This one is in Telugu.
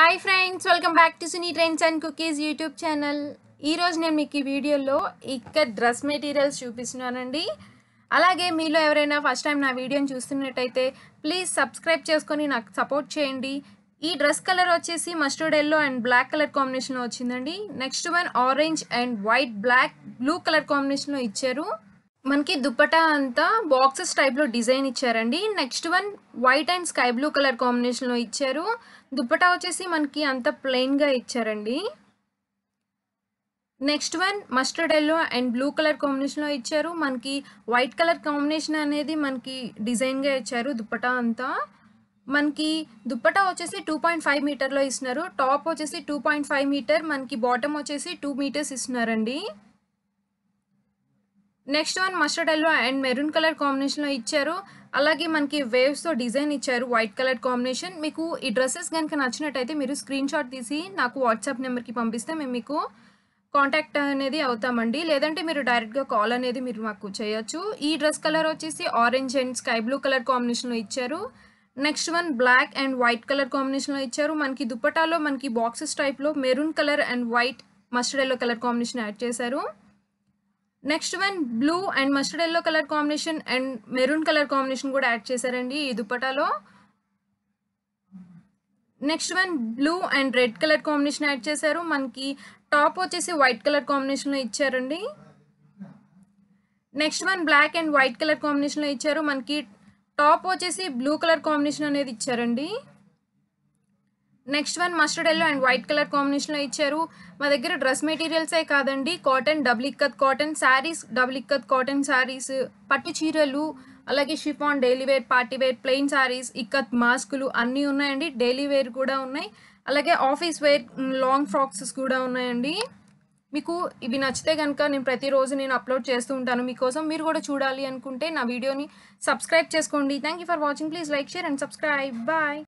hi friends welcome back to Suni trends and cookies YouTube channel ఈరోజు నేను మీకు ఈ వీడియోలో ఇక్కడ డ్రెస్ మెటీరియల్స్ చూపిస్తున్నానండి అలాగే మీలో ఎవరైనా ఫస్ట్ టైం నా వీడియోని చూస్తున్నట్టయితే ప్లీజ్ సబ్స్క్రైబ్ చేసుకొని నాకు సపోర్ట్ చేయండి ఈ డ్రెస్ కలర్ వచ్చేసి mustard yellow and black colour కాంబినేషన్లో వచ్చిందండి next one orange and white black blue colour కాంబినేషన్లో ఇచ్చారు మనకి దుప్పటా అంతా బాక్సెస్ టైప్లో డిజైన్ ఇచ్చారండి next one white and sky blue colour కాంబినేషన్లో ఇచ్చారు దుప్పటా వచ్చేసి మనకి అంత ప్లెయిన్గా ఇచ్చారండి next one mustard yellow and blue colour కాంబినేషన్లో ఇచ్చారు మనకి వైట్ కలర్ కాంబినేషన్ అనేది మనకి డిజైన్గా ఇచ్చారు దుప్పటా అంతా మనకి దుప్పటా వచ్చేసి టూ పాయింట్ ఫైవ్ మీటర్లో ఇస్తున్నారు టాప్ వచ్చేసి టూ పాయింట్ ఫైవ్ మీటర్ మనకి బాటమ్ వచ్చేసి టూ మీటర్స్ ఇస్తున్నారండి next one mustard yellow and maroon colour కాంబినేషన్లో ఇచ్చారు అలాగే మనకి వేవ్స్తో డిజైన్ ఇచ్చారు వైట్ కలర్ కాంబినేషన్ మీకు ఈ డ్రెస్సెస్ కనుక నచ్చినట్టయితే మీరు స్క్రీన్ షాట్ తీసి నాకు వాట్సాప్ నెంబర్కి పంపిస్తే మేము మీకు కాంటాక్ట్ అనేది అవుతామండి లేదంటే మీరు డైరెక్ట్గా కాల్ అనేది మీరు మాకు చేయొచ్చు ఈ డ్రెస్ కలర్ వచ్చేసి orange and sky blue colour కాంబినేషన్లో ఇచ్చారు next one black and white colour కాంబినేషన్లో ఇచ్చారు మనకి దుప్పటాలో మనకి బాక్సెస్ టైప్లో maroon colour and white mustard yellow colour combination add చేశారు next one blue and mustard yellow colour combination and maroon colour combination కూడా యాడ్ చేశారండి ఈ దుపటాలో next one blue and red colour combination add చేశారు మనకి టాప్ వచ్చేసి వైట్ కలర్ కాంబినేషన్లో ఇచ్చారండి next one black and white colour కాంబినేషన్లో ఇచ్చారు మనకి టాప్ వచ్చేసి బ్లూ కలర్ కాంబినేషన్ అనేది ఇచ్చారండి next one mustard yellow and white colour కాంబినేషన్లో ఇచ్చారు మా దగ్గర డ్రెస్ మెటీరియల్సే కాదండి cotton double ikat cotton sarees double ikat cotton sarees పట్టు చీరలు అలాగే chiffon daily wear party wear plain sarees ikat మాస్కులు అన్నీ ఉన్నాయండి డైలీ వేర్ కూడా ఉన్నాయి అలాగే ఆఫీస్ వేర్ లాంగ్ ఫ్రాక్స్ కూడా ఉన్నాయండి మీకు ఇవి నచ్చితే కనుక నేను ప్రతిరోజు నేను అప్లోడ్ చేస్తూ ఉంటాను మీకోసం మీరు కూడా చూడాలి అనుకుంటే నా వీడియోని సబ్స్క్రైబ్ చేసుకోండి thank you for watching please like share and subscribe bye